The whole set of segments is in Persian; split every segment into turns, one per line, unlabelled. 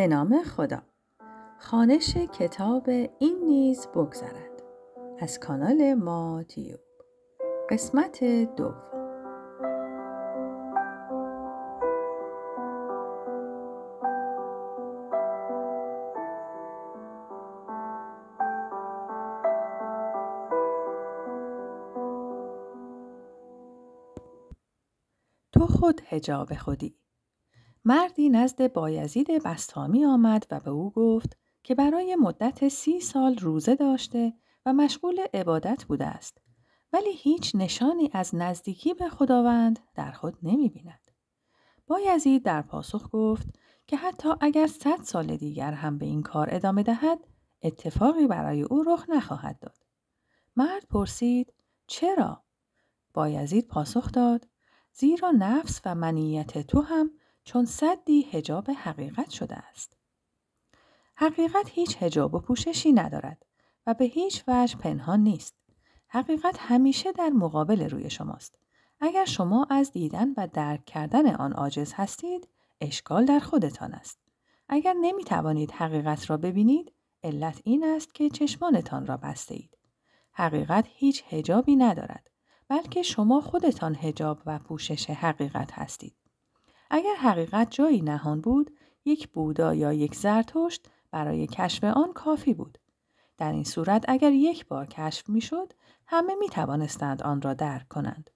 به نام خدا خانش کتاب این نیز بگذرد از کانال ما تیوب قسمت دو تو خود هجاب خودی مردی نزد بایزید بستامی آمد و به او گفت که برای مدت سی سال روزه داشته و مشغول عبادت بوده است ولی هیچ نشانی از نزدیکی به خداوند در خود نمی بیند. بایزید در پاسخ گفت که حتی اگر صد سال دیگر هم به این کار ادامه دهد اتفاقی برای او رخ نخواهد داد. مرد پرسید چرا؟ بایزید پاسخ داد زیرا نفس و منیت تو هم چون صدی هجاب حقیقت شده است. حقیقت هیچ هجاب و پوششی ندارد و به هیچ وجه پنهان نیست. حقیقت همیشه در مقابل روی شماست. اگر شما از دیدن و درک کردن آن عاجز هستید، اشکال در خودتان است. اگر نمی توانید حقیقت را ببینید، علت این است که چشمانتان را بسته اید. حقیقت هیچ هجابی ندارد، بلکه شما خودتان هجاب و پوشش حقیقت هستید. اگر حقیقت جایی نهان بود، یک بودا یا یک زرتشت برای کشف آن کافی بود. در این صورت اگر یک بار کشف میشد، همه می توانستند آن را درک کنند.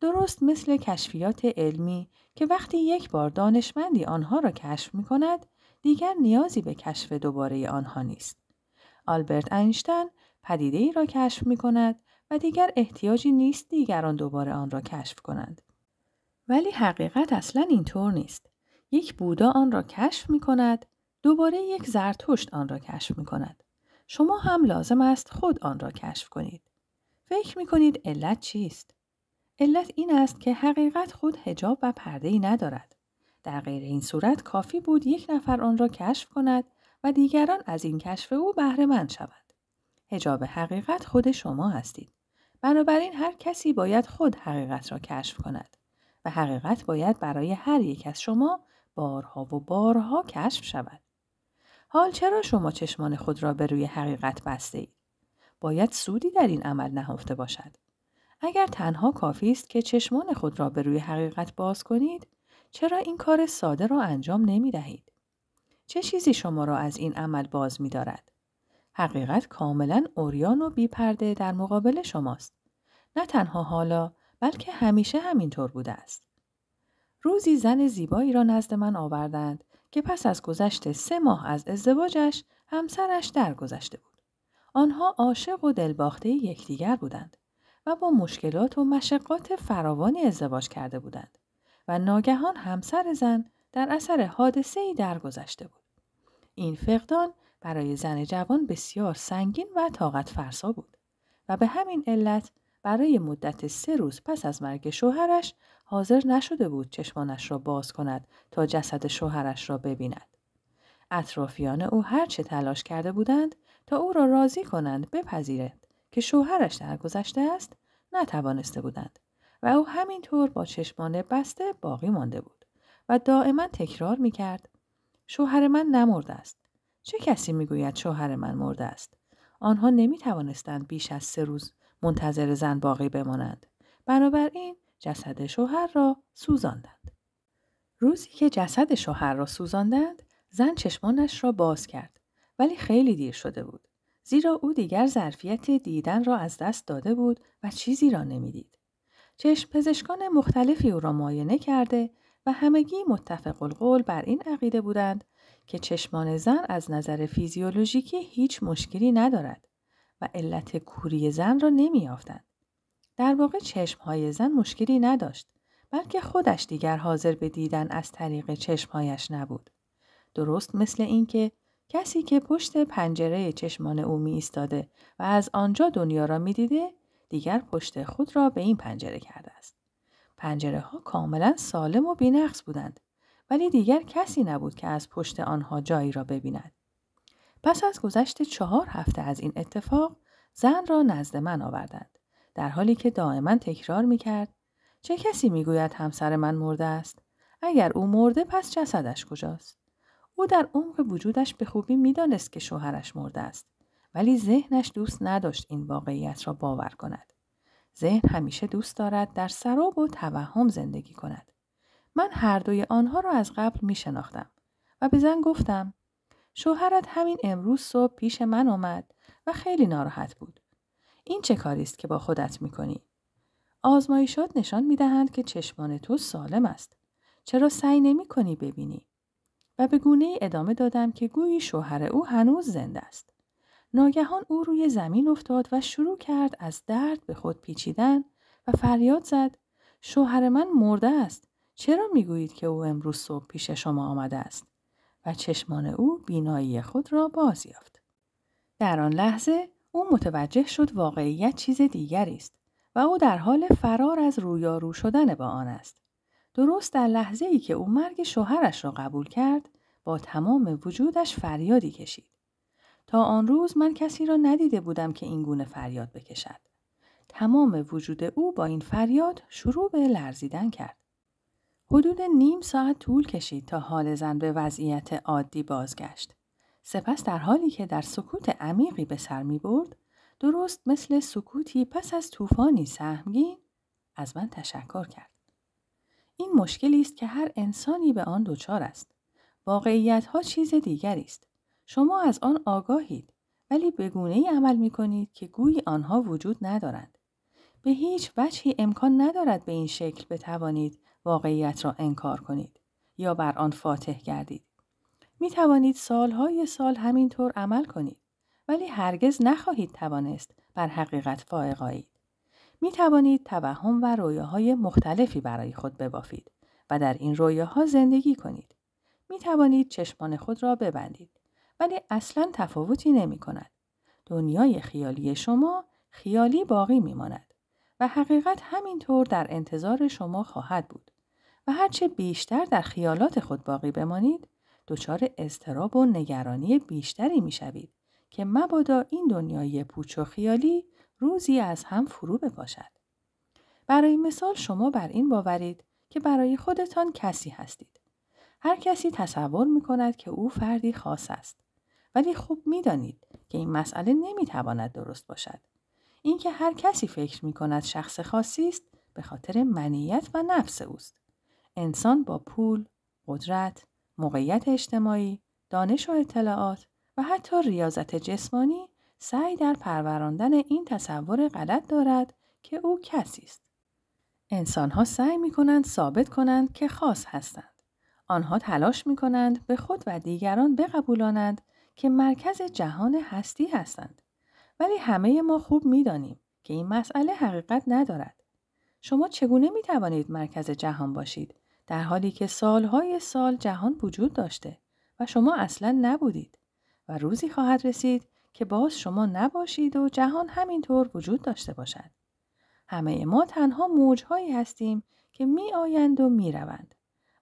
درست مثل کشفیات علمی که وقتی یک بار دانشمندی آنها را کشف می کند، دیگر نیازی به کشف دوباره آنها نیست. آلبرت اینشتین پدیده ای را کشف می کند و دیگر احتیاجی نیست دیگران دوباره آن را کشف کنند. ولی حقیقت اصلا اینطور نیست. یک بودا آن را کشف می کند، دوباره یک زرتشت آن را کشف می کند. شما هم لازم است خود آن را کشف کنید. فکر می کنید علت چیست؟ علت این است که حقیقت خود هجاب و پرده ای ندارد. در غیر این صورت کافی بود یک نفر آن را کشف کند و دیگران از این کشف او بهره مند شوند. هجاب حقیقت خود شما هستید. بنابراین هر کسی باید خود حقیقت را کشف کند. به حقیقت باید برای هر یک از شما بارها و بارها کشف شود. حال چرا شما چشمان خود را به روی حقیقت بسته اید؟ باید سودی در این عمل نهفته باشد. اگر تنها کافی است که چشمان خود را به روی حقیقت باز کنید، چرا این کار ساده را انجام نمی دهید؟ چه چیزی شما را از این عمل باز می دارد؟ حقیقت کاملا اوریان و بیپرده در مقابل شماست. نه تنها حالا بلکه همیشه همینطور بوده است. روزی زن زیبایی را نزد من آوردند که پس از گذشت سه ماه از ازدواجش همسرش درگذشته بود. آنها عاشق و دلباخته یکدیگر بودند و با مشکلات و مشقات فراوانی ازدواج کرده بودند و ناگهان همسر زن در اثر حادثه ای درگذشته بود. این فقدان برای زن جوان بسیار سنگین و طاقت فرسا بود و به همین علت برای مدت سه روز پس از مرگ شوهرش حاضر نشده بود چشمانش را باز کند تا جسد شوهرش را ببیند. اطرافیان او هرچه تلاش کرده بودند تا او را راضی کنند بپذیرد که شوهرش درگذشته است نتوانسته بودند و او همینطور با چشمان بسته باقی مانده بود و دائما تکرار می کرد شوهر من نمرده است. چه کسی می گوید شوهر من مرده است؟ آنها نمی توانستند بیش از سه روز منتظر زن باقی بمانند. بنابراین جسد شوهر را سوزاندند. روزی که جسد شوهر را سوزاندند، زن چشمانش را باز کرد ولی خیلی دیر شده بود. زیرا او دیگر ظرفیت دیدن را از دست داده بود و چیزی را نمیدید. چشم پزشکان مختلفی او را معاینه کرده و همگی متفق القول بر این عقیده بودند که چشمان زن از نظر فیزیولوژیکی هیچ مشکلی ندارد و علت کوری زن را نمیافتند در واقع چشمهای زن مشکلی نداشت بلکه خودش دیگر حاضر به دیدن از طریق چشمهایش نبود درست مثل اینکه کسی که پشت پنجره چشمان او می ایستاده و از آنجا دنیا را میدیده دیگر پشت خود را به این پنجره کرده است پنجره ها کاملا سالم و بینقص بودند ولی دیگر کسی نبود که از پشت آنها جایی را ببیند پس از گذشت چهار هفته از این اتفاق زن را نزد من آوردند در حالی که دائما تکرار می کرد چه کسی می گوید همسر من مرده است؟ اگر او مرده پس جسدش کجاست؟ او در عمق وجودش به خوبی میدانست که شوهرش مرده است ولی ذهنش دوست نداشت این واقعیت را باور کند. ذهن همیشه دوست دارد در سراب و توهم زندگی کند. من هر دوی آنها را از قبل می شناختم و به زن گفتم شوهرت همین امروز صبح پیش من آمد و خیلی ناراحت بود. این چه کاری است که با خودت میکنی؟ آزمایشات نشان میدهند که چشمان تو سالم است. چرا سعی نمی کنی ببینی؟ و به گونه ای ادامه دادم که گویی شوهر او هنوز زنده است. ناگهان او روی زمین افتاد و شروع کرد از درد به خود پیچیدن و فریاد زد شوهر من مرده است. چرا میگویید که او امروز صبح پیش شما آمده است؟ و چشمان او بینایی خود را باز یافت. در آن لحظه او متوجه شد واقعیت چیز دیگری است و او در حال فرار از رویارو شدن با آن است. درست در لحظه ای که او مرگ شوهرش را قبول کرد با تمام وجودش فریادی کشید. تا آن روز من کسی را ندیده بودم که این گونه فریاد بکشد. تمام وجود او با این فریاد شروع به لرزیدن کرد. حدود نیم ساعت طول کشید تا حال زن به وضعیت عادی بازگشت. سپس در حالی که در سکوت عمیقی به سر می برد، درست مثل سکوتی پس از طوفانی سهمگین از من تشکر کرد. این مشکلی است که هر انسانی به آن دچار است. واقعیت ها چیز دیگری است. شما از آن آگاهید ولی به ای عمل می کنید که گویی آنها وجود ندارند. به هیچ وجهی امکان ندارد به این شکل بتوانید واقعیت را انکار کنید یا بر آن فاتح گردید. می توانید سالهای سال همینطور عمل کنید ولی هرگز نخواهید توانست بر حقیقت فائق آیید. می توانید توهم و رویاهای مختلفی برای خود ببافید و در این رویاها زندگی کنید. می توانید چشمان خود را ببندید ولی اصلا تفاوتی نمی کند. دنیای خیالی شما خیالی باقی می ماند و حقیقت همینطور در انتظار شما خواهد بود. و هرچه بیشتر در خیالات خود باقی بمانید دچار اضطراب و نگرانی بیشتری میشوید که مبادا این دنیای پوچ و خیالی روزی از هم فرو بپاشد برای مثال شما بر این باورید که برای خودتان کسی هستید هر کسی تصور می کند که او فردی خاص است ولی خوب دانید که این مسئله نمی تواند درست باشد اینکه هر کسی فکر می کند شخص خاصی است به خاطر منیت و نفس اوست انسان با پول، قدرت، موقعیت اجتماعی، دانش و اطلاعات و حتی ریاضت جسمانی سعی در پروراندن این تصور غلط دارد که او کسی است. انسانها سعی می کنند ثابت کنند که خاص هستند. آنها تلاش می کنند به خود و دیگران بقبولانند که مرکز جهان هستی هستند. ولی همه ما خوب می دانیم که این مسئله حقیقت ندارد. شما چگونه می توانید مرکز جهان باشید در حالی که سالهای سال جهان وجود داشته و شما اصلا نبودید و روزی خواهد رسید که باز شما نباشید و جهان همینطور وجود داشته باشد. همه ما تنها موجهایی هستیم که می آیند و می روند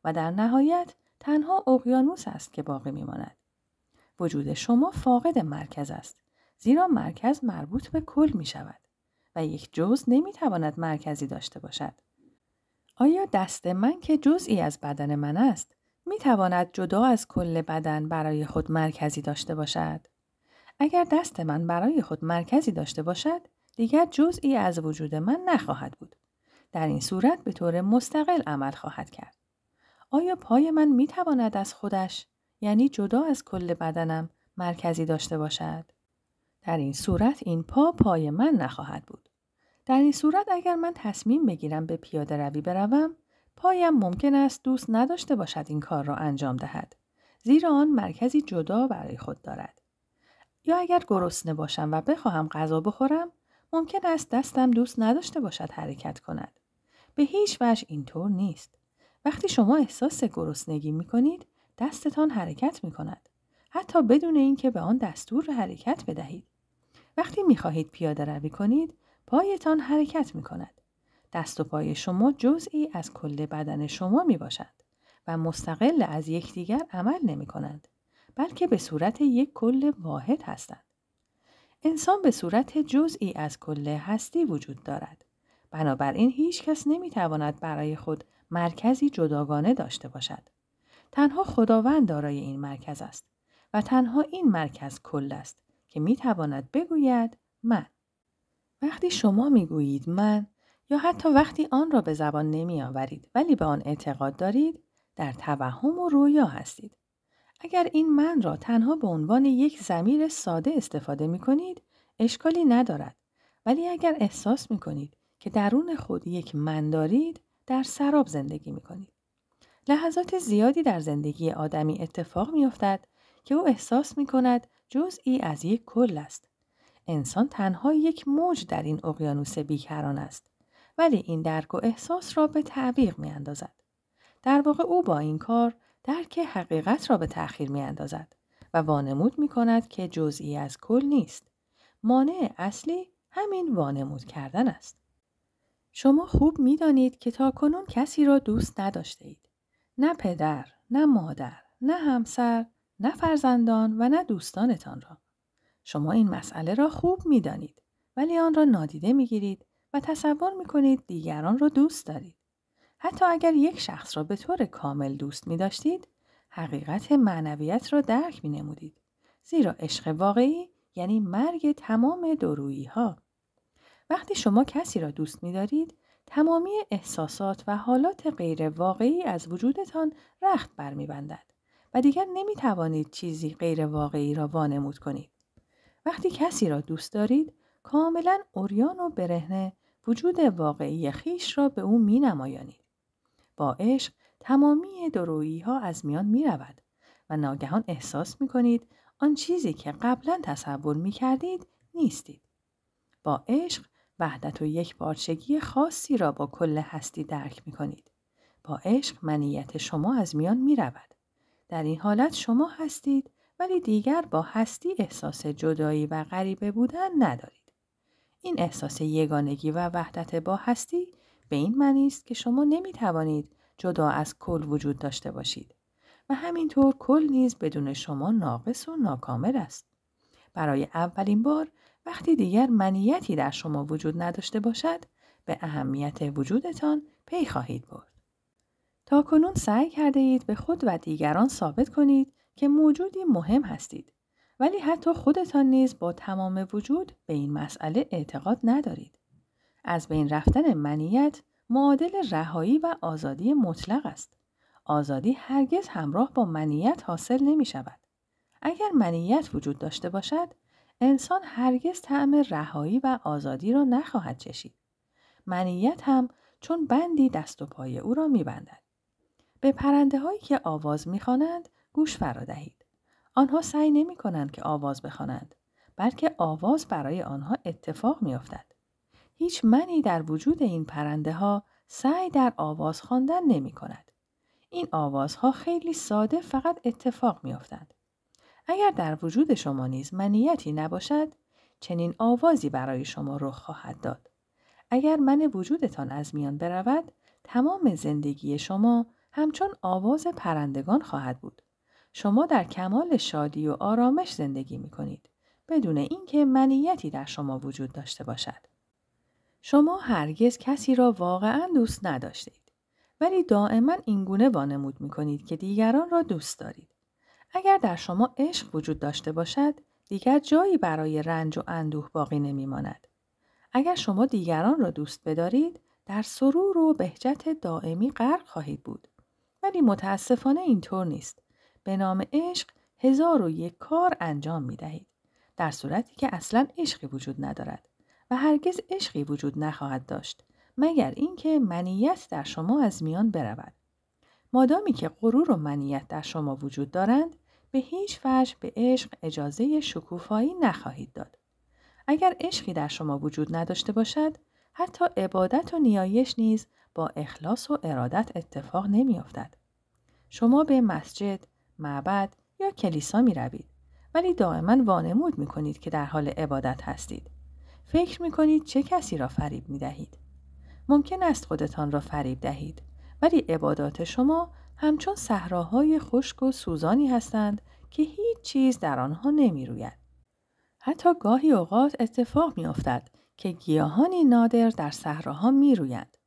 و در نهایت تنها اقیانوس است که باقی می ماند. وجود شما فاقد مرکز است زیرا مرکز مربوط به کل می شود و یک جز نمی تواند مرکزی داشته باشد. آیا دست من که جزئی از بدن من است می تواند جدا از کل بدن برای خود مرکزی داشته باشد؟ اگر دست من برای خود مرکزی داشته باشد دیگر جزئی از وجود من نخواهد بود. در این صورت به طور مستقل عمل خواهد کرد. آیا پای من می تواند از خودش یعنی جدا از کل بدنم مرکزی داشته باشد؟ در این صورت این پا پای من نخواهد بود. در این صورت اگر من تصمیم بگیرم به پیاده روی بروم پایم ممکن است دوست نداشته باشد این کار را انجام دهد زیرا آن مرکزی جدا برای خود دارد یا اگر گرسنه باشم و بخواهم غذا بخورم ممکن است دستم دوست نداشته باشد حرکت کند به هیچ وجه اینطور نیست وقتی شما احساس گرسنگی می کنید دستتان حرکت می کند حتی بدون اینکه به آن دستور حرکت بدهید وقتی می خواهید پیاده روی کنید پایتان حرکت می کند. دست و پای شما جزئی از کل بدن شما می باشد و مستقل از یکدیگر عمل نمی کنند بلکه به صورت یک کل واحد هستند. انسان به صورت جزئی از کل هستی وجود دارد. بنابراین هیچ کس نمی تواند برای خود مرکزی جداگانه داشته باشد. تنها خداوند دارای این مرکز است و تنها این مرکز کل است که می تواند بگوید من. وقتی شما میگویید من یا حتی وقتی آن را به زبان نمی آورید ولی به آن اعتقاد دارید در توهم و رویا هستید. اگر این من را تنها به عنوان یک زمیر ساده استفاده می کنید اشکالی ندارد. ولی اگر احساس می کنید که درون خود یک من دارید در سراب زندگی می کنید. لحظات زیادی در زندگی آدمی اتفاق می افتد که او احساس می کند جزئی از یک کل است انسان تنها یک موج در این اقیانوس بیکران است ولی این درک و احساس را به تعویق می اندازد. در واقع او با این کار درک حقیقت را به تأخیر می اندازد و وانمود می کند که جزئی از کل نیست. مانع اصلی همین وانمود کردن است. شما خوب می دانید که تا کنون کسی را دوست نداشته اید. نه پدر، نه مادر، نه همسر، نه فرزندان و نه دوستانتان را. شما این مسئله را خوب می دانید ولی آن را نادیده می گیرید و تصور می کنید دیگران را دوست دارید. حتی اگر یک شخص را به طور کامل دوست می داشتید، حقیقت معنویت را درک می نمودید. زیرا عشق واقعی یعنی مرگ تمام درویی ها. وقتی شما کسی را دوست می دارید، تمامی احساسات و حالات غیر واقعی از وجودتان رخت برمیبندد و دیگر نمی توانید چیزی غیر واقعی را وانمود کنید. وقتی کسی را دوست دارید کاملا اوریان و برهنه وجود واقعی خیش را به او می نمایانید. با عشق تمامی درویی ها از میان می رود و ناگهان احساس می کنید آن چیزی که قبلا تصور می کردید نیستید. با عشق وحدت و یک بارچگی خاصی را با کل هستی درک می کنید. با عشق منیت شما از میان می رود. در این حالت شما هستید ولی دیگر با هستی احساس جدایی و غریبه بودن ندارید. این احساس یگانگی و وحدت با هستی به این معنی است که شما نمی توانید جدا از کل وجود داشته باشید و همینطور کل نیز بدون شما ناقص و ناکامل است. برای اولین بار وقتی دیگر منیتی در شما وجود نداشته باشد به اهمیت وجودتان پی خواهید برد. تا کنون سعی کرده اید به خود و دیگران ثابت کنید که موجودی مهم هستید ولی حتی خودتان نیز با تمام وجود به این مسئله اعتقاد ندارید. از بین رفتن منیت معادل رهایی و آزادی مطلق است. آزادی هرگز همراه با منیت حاصل نمی شود. اگر منیت وجود داشته باشد، انسان هرگز طعم رهایی و آزادی را نخواهد چشید. منیت هم چون بندی دست و پای او را می بندد. به پرنده هایی که آواز می گوش فرا دهید. آنها سعی نمی کنند که آواز بخوانند بلکه آواز برای آنها اتفاق می افتد. هیچ منی در وجود این پرنده ها سعی در آواز خواندن نمی کند. این آوازها خیلی ساده فقط اتفاق می اگر در وجود شما نیز منیتی نباشد چنین آوازی برای شما رخ خواهد داد. اگر من وجودتان از میان برود تمام زندگی شما همچون آواز پرندگان خواهد بود. شما در کمال شادی و آرامش زندگی می کنید بدون اینکه منیتی در شما وجود داشته باشد. شما هرگز کسی را واقعا دوست نداشتید ولی دائما اینگونه وانمود می کنید که دیگران را دوست دارید. اگر در شما عشق وجود داشته باشد دیگر جایی برای رنج و اندوه باقی نمی ماند. اگر شما دیگران را دوست بدارید در سرور و بهجت دائمی غرق خواهید بود. ولی متاسفانه اینطور نیست. به نام عشق هزار و یک کار انجام می دهید. در صورتی که اصلا عشقی وجود ندارد و هرگز عشقی وجود نخواهد داشت مگر اینکه منیت در شما از میان برود. مادامی که غرور و منیت در شما وجود دارند به هیچ فرش به عشق اجازه شکوفایی نخواهید داد. اگر عشقی در شما وجود نداشته باشد، حتی عبادت و نیایش نیز با اخلاص و ارادت اتفاق نمیافتد. شما به مسجد، معبد یا کلیسا می روید ولی دائما وانمود می کنید که در حال عبادت هستید. فکر می کنید چه کسی را فریب می دهید. ممکن است خودتان را فریب دهید ولی عبادات شما همچون صحراهای خشک و سوزانی هستند که هیچ چیز در آنها نمی روید. حتی گاهی اوقات اتفاق می افتد که گیاهانی نادر در صحراها می روید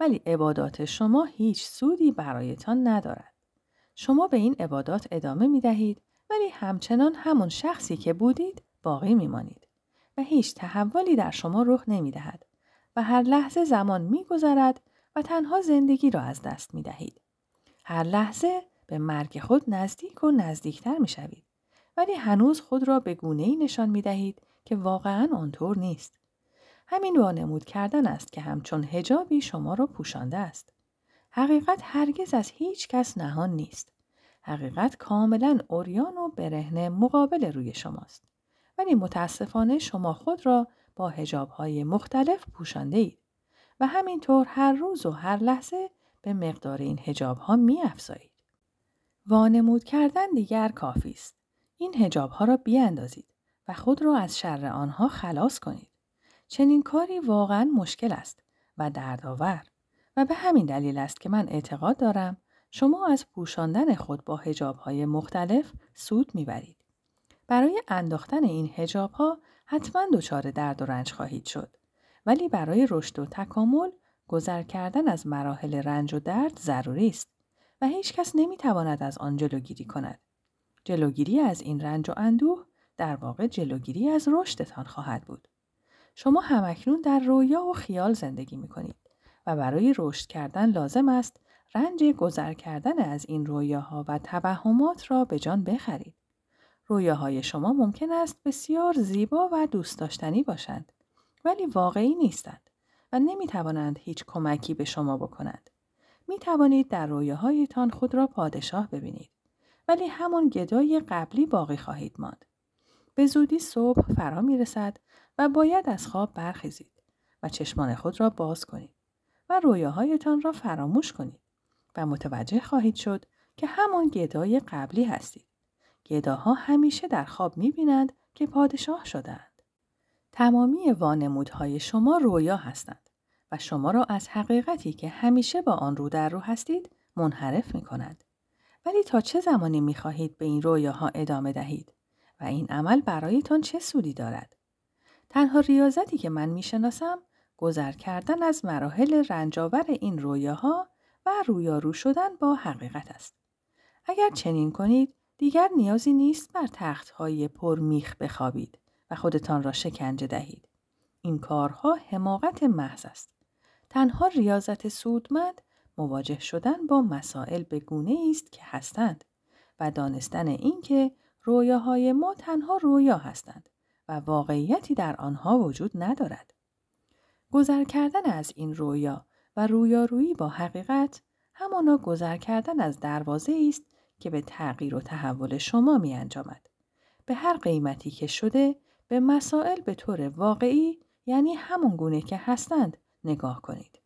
ولی عبادات شما هیچ سودی برایتان ندارد. شما به این عبادات ادامه می دهید ولی همچنان همون شخصی که بودید باقی می مانید و هیچ تحولی در شما رخ نمی دهد و هر لحظه زمان می گذرد و تنها زندگی را از دست می دهید. هر لحظه به مرگ خود نزدیک و نزدیکتر می شوید. ولی هنوز خود را به گونه ای نشان می دهید که واقعا آنطور نیست. همین وانمود کردن است که همچون هجابی شما را پوشانده است. حقیقت هرگز از هیچ کس نهان نیست. حقیقت کاملا اوریان و برهنه مقابل روی شماست. ولی متاسفانه شما خود را با هجابهای مختلف پوشانده اید و همینطور هر روز و هر لحظه به مقدار این ها می افزایید. وانمود کردن دیگر کافی است. این ها را بیاندازید و خود را از شر آنها خلاص کنید. چنین کاری واقعا مشکل است و دردآور. و به همین دلیل است که من اعتقاد دارم شما از پوشاندن خود با های مختلف سود میبرید. برای انداختن این ها حتما دچار درد و رنج خواهید شد. ولی برای رشد و تکامل گذر کردن از مراحل رنج و درد ضروری است و هیچ کس نمیتواند از آن جلوگیری کند. جلوگیری از این رنج و اندوه در واقع جلوگیری از رشدتان خواهد بود. شما همکنون در رویا و خیال زندگی می کنید. و برای رشد کردن لازم است رنج گذر کردن از این رویاها و توهمات را به جان بخرید. رویاهای شما ممکن است بسیار زیبا و دوست داشتنی باشند ولی واقعی نیستند و نمی توانند هیچ کمکی به شما بکنند. می توانید در رویاهایتان خود را پادشاه ببینید ولی همان گدای قبلی باقی خواهید ماند. به زودی صبح فرا می رسد و باید از خواب برخیزید و چشمان خود را باز کنید. و رویاهایتان را فراموش کنید و متوجه خواهید شد که همان گدای قبلی هستید. گداها همیشه در خواب میبینند که پادشاه شدند. تمامی وانمودهای شما رویا هستند و شما را از حقیقتی که همیشه با آن رو در رو هستید منحرف می ولی تا چه زمانی می به این رویاها ادامه دهید و این عمل برایتان چه سودی دارد؟ تنها ریاضتی که من میشناسم گذر کردن از مراحل رنجاور این رویاها و رویارو شدن با حقیقت است. اگر چنین کنید دیگر نیازی نیست بر تختهای پر میخ بخوابید و خودتان را شکنجه دهید. این کارها حماقت محض است. تنها ریاضت سودمند مواجه شدن با مسائل به گونه است که هستند و دانستن اینکه رویاهای ما تنها رویا هستند و واقعیتی در آنها وجود ندارد. گذر کردن از این رویا و رویارویی با حقیقت همانا گذر کردن از دروازه است که به تغییر و تحول شما می انجامد. به هر قیمتی که شده به مسائل به طور واقعی یعنی همون گونه که هستند نگاه کنید.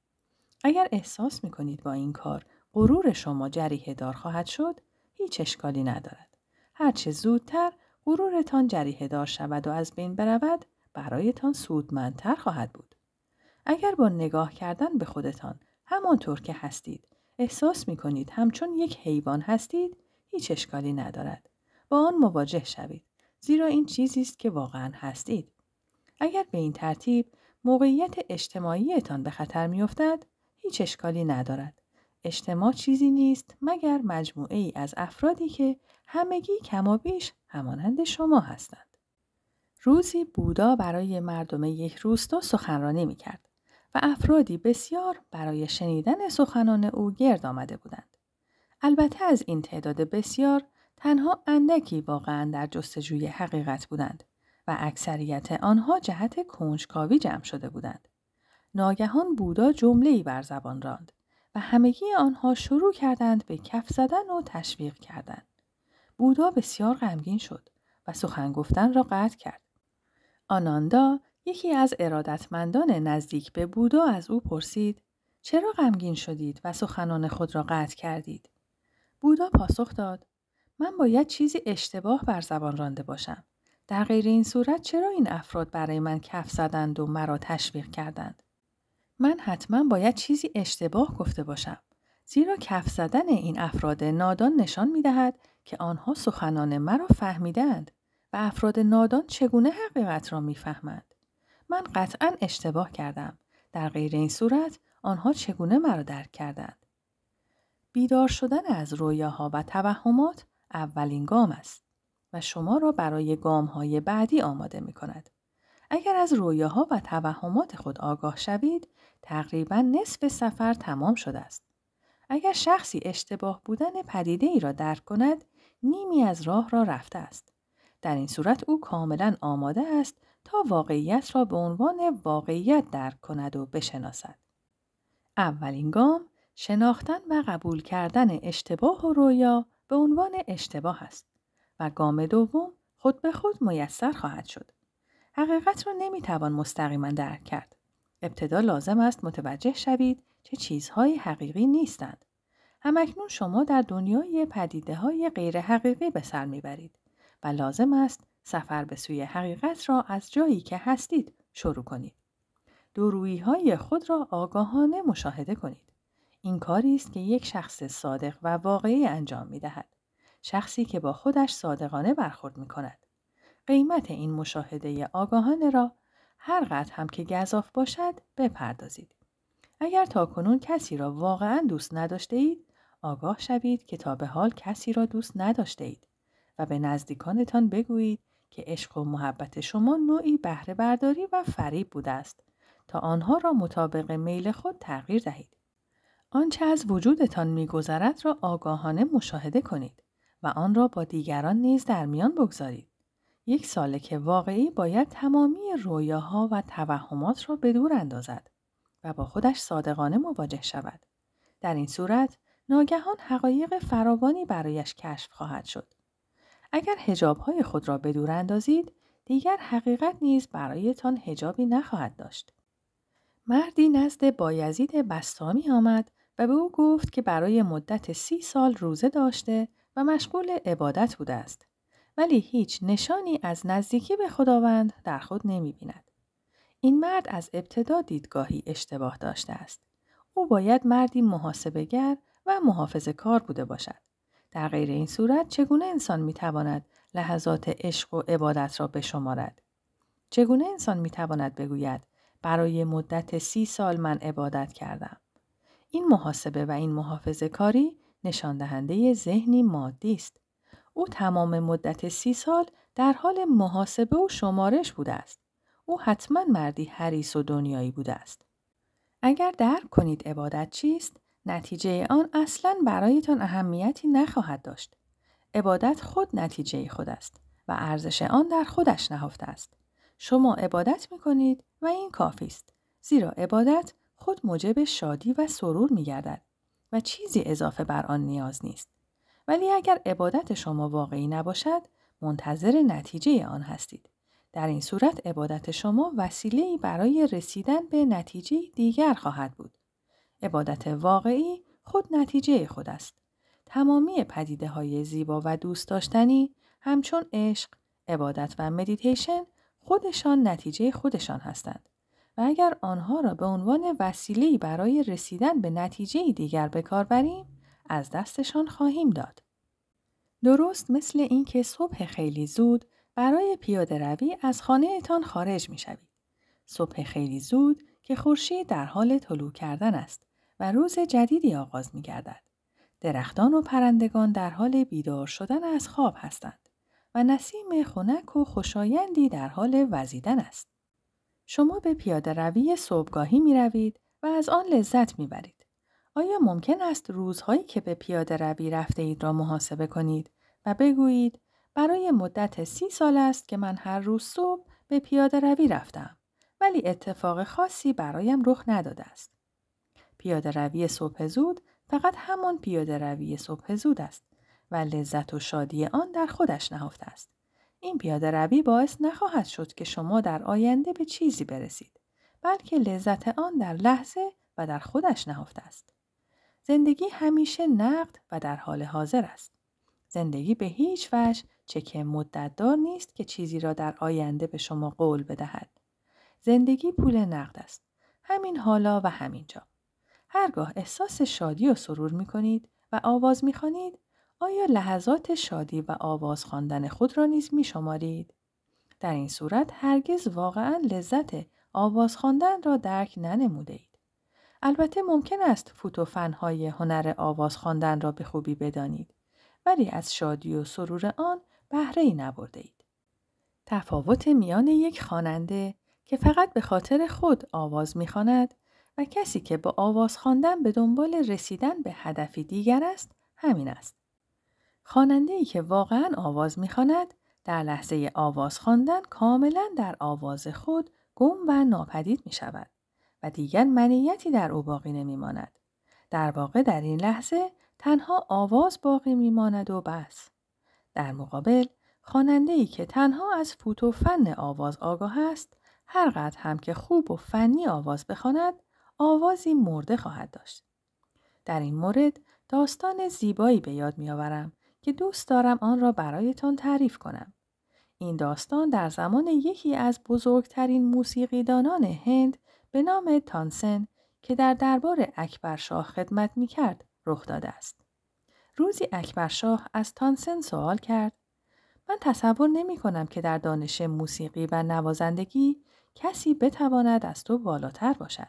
اگر احساس می کنید با این کار غرور شما جریه دار خواهد شد، هیچ اشکالی ندارد. هرچه زودتر غرورتان جریه دار شود و از بین برود، برایتان سودمندتر خواهد بود. اگر با نگاه کردن به خودتان همانطور که هستید احساس می کنید همچون یک حیوان هستید هیچ اشکالی ندارد. با آن مواجه شوید زیرا این چیزی است که واقعا هستید. اگر به این ترتیب موقعیت اجتماعیتان به خطر میافتد هیچ اشکالی ندارد. اجتماع چیزی نیست مگر مجموعه ای از افرادی که همگی کمابیش همانند شما هستند. روزی بودا برای مردم یک روستا سخنرانی می و افرادی بسیار برای شنیدن سخنان او گرد آمده بودند. البته از این تعداد بسیار تنها اندکی واقعا در جستجوی حقیقت بودند و اکثریت آنها جهت کنجکاوی جمع شده بودند. ناگهان بودا ای بر زبان راند و همگی آنها شروع کردند به کف زدن و تشویق کردن. بودا بسیار غمگین شد و سخن گفتن را قطع کرد. آناندا یکی از ارادتمندان نزدیک به بودا از او پرسید چرا غمگین شدید و سخنان خود را قطع کردید؟ بودا پاسخ داد من باید چیزی اشتباه بر زبان رانده باشم. در غیر این صورت چرا این افراد برای من کف زدند و مرا تشویق کردند؟ من حتما باید چیزی اشتباه گفته باشم. زیرا کف زدن این افراد نادان نشان می دهد که آنها سخنان مرا فهمیدند و افراد نادان چگونه حقیقت را می فهمند. من قطعا اشتباه کردم. در غیر این صورت آنها چگونه مرا درک کردند؟ بیدار شدن از رویاها و توهمات اولین گام است و شما را برای گام های بعدی آماده می کند. اگر از رویاها و توهمات خود آگاه شوید، تقریبا نصف سفر تمام شده است. اگر شخصی اشتباه بودن پدیده ای را درک کند، نیمی از راه را رفته است. در این صورت او کاملا آماده است تا واقعیت را به عنوان واقعیت درک کند و بشناسد. اولین گام شناختن و قبول کردن اشتباه و رویا به عنوان اشتباه است و گام دوم خود به خود میسر خواهد شد. حقیقت را نمیتوان مستقیما درک کرد. ابتدا لازم است متوجه شوید چه چیزهای حقیقی نیستند. همکنون شما در دنیای پدیده های غیر حقیقی به سر میبرید و لازم است سفر به سوی حقیقت را از جایی که هستید شروع کنید. دورویی های خود را آگاهانه مشاهده کنید. این کاری است که یک شخص صادق و واقعی انجام می دهد. شخصی که با خودش صادقانه برخورد می کند. قیمت این مشاهده آگاهانه را هر قدر هم که گذاف باشد بپردازید. اگر تا کنون کسی را واقعا دوست نداشته اید، آگاه شوید که تا به حال کسی را دوست نداشته اید و به نزدیکانتان بگویید که عشق و محبت شما نوعی بهره برداری و فریب بوده است تا آنها را مطابق میل خود تغییر دهید. آنچه از وجودتان میگذرد را آگاهانه مشاهده کنید و آن را با دیگران نیز در میان بگذارید. یک که واقعی باید تمامی رویاها و توهمات را به دور اندازد و با خودش صادقانه مواجه شود. در این صورت ناگهان حقایق فراوانی برایش کشف خواهد شد. اگر هجاب های خود را به دور اندازید دیگر حقیقت نیز برایتان هجابی نخواهد داشت. مردی نزد بایزید بستامی آمد و به او گفت که برای مدت سی سال روزه داشته و مشغول عبادت بوده است. ولی هیچ نشانی از نزدیکی به خداوند در خود نمی بیند. این مرد از ابتدا دیدگاهی اشتباه داشته است. او باید مردی محاسبگر و محافظ کار بوده باشد. در غیر این صورت چگونه انسان میتواند لحظات عشق و عبادت را بشمارد چگونه انسان میتواند بگوید برای مدت سی سال من عبادت کردم این محاسبه و این محافظه کاری نشان دهنده ذهنی مادی است او تمام مدت سی سال در حال محاسبه و شمارش بوده است او حتما مردی حریص و دنیایی بوده است اگر درک کنید عبادت چیست نتیجه آن اصلا برایتان اهمیتی نخواهد داشت. عبادت خود نتیجه خود است و ارزش آن در خودش نهفته است. شما عبادت می کنید و این کافی است. زیرا عبادت خود موجب شادی و سرور می گردد و چیزی اضافه بر آن نیاز نیست. ولی اگر عبادت شما واقعی نباشد، منتظر نتیجه آن هستید. در این صورت عبادت شما وسیله‌ای برای رسیدن به نتیجه دیگر خواهد بود. عبادت واقعی خود نتیجه خود است. تمامی پدیده های زیبا و دوست داشتنی همچون عشق، عبادت و مدیتیشن خودشان نتیجه خودشان هستند. و اگر آنها را به عنوان وسیلی برای رسیدن به نتیجه دیگر به کار بریم، از دستشان خواهیم داد. درست مثل اینکه صبح خیلی زود برای پیاده روی از خانه خارج می شوید. صبح خیلی زود که خورشید در حال طلوع کردن است. و روز جدیدی آغاز می گردد. درختان و پرندگان در حال بیدار شدن از خواب هستند و نسیم خنک و خوشایندی در حال وزیدن است. شما به پیاده روی صبحگاهی می روید و از آن لذت می برید. آیا ممکن است روزهایی که به پیاده روی رفته اید را محاسبه کنید و بگویید برای مدت سی سال است که من هر روز صبح به پیاده روی رفتم ولی اتفاق خاصی برایم رخ نداده است. پیاده روی صبح زود فقط همان پیاده روی صبح زود است و لذت و شادی آن در خودش نهفته است. این پیاده روی باعث نخواهد شد که شما در آینده به چیزی برسید بلکه لذت آن در لحظه و در خودش نهفته است. زندگی همیشه نقد و در حال حاضر است. زندگی به هیچ وجه مدت دار نیست که چیزی را در آینده به شما قول بدهد. زندگی پول نقد است. همین حالا و همینجا. هرگاه احساس شادی و سرور می کنید و آواز می خانید، آیا لحظات شادی و آواز خواندن خود را نیز می شمارید؟ در این صورت هرگز واقعا لذت آواز خواندن را درک ننموده اید. البته ممکن است فوت و فنهای هنر آواز خواندن را به خوبی بدانید ولی از شادی و سرور آن بهره ای نبرده اید. تفاوت میان یک خواننده که فقط به خاطر خود آواز میخواند و کسی که با آواز خواندن به دنبال رسیدن به هدفی دیگر است همین است. خواننده ای که واقعا آواز میخواند در لحظه آواز خواندن کاملا در آواز خود گم و ناپدید می شود و دیگر منیتی در او باقی نمی ماند. در واقع در این لحظه تنها آواز باقی می ماند و بس. در مقابل خواننده ای که تنها از فوت و فن آواز آگاه است هر قدر هم که خوب و فنی آواز بخواند آوازی مرده خواهد داشت. در این مورد داستان زیبایی به یاد آورم که دوست دارم آن را برایتان تعریف کنم. این داستان در زمان یکی از بزرگترین موسیقیدانان هند به نام تانسن که در دربار اکبرشاه خدمت می کرد رخ داده است. روزی اکبرشاه از تانسن سوال کرد من تصور نمی کنم که در دانش موسیقی و نوازندگی کسی بتواند از تو بالاتر باشد.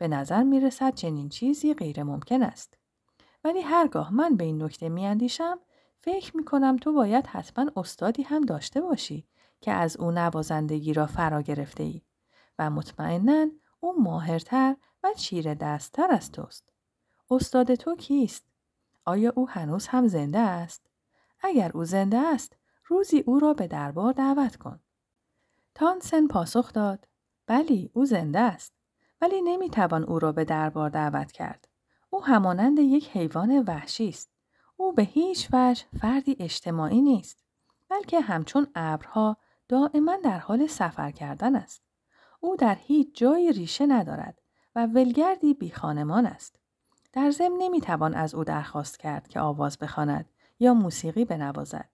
به نظر می رسد چنین چیزی غیر ممکن است. ولی هرگاه من به این نکته می اندیشم، فکر می کنم تو باید حتما استادی هم داشته باشی که از او نوازندگی را فرا گرفته ای و مطمئنا او ماهرتر و چیره دستتر از توست. استاد تو کیست؟ آیا او هنوز هم زنده است؟ اگر او زنده است، روزی او را به دربار دعوت کن. تانسن پاسخ داد: بلی، او زنده است. ولی نمیتوان او را به دربار دعوت کرد. او همانند یک حیوان وحشی است. او به هیچ وجه فردی اجتماعی نیست. بلکه همچون ابرها دائما در حال سفر کردن است. او در هیچ جایی ریشه ندارد و ولگردی بی خانمان است. در ضمن نمیتوان از او درخواست کرد که آواز بخواند یا موسیقی بنوازد.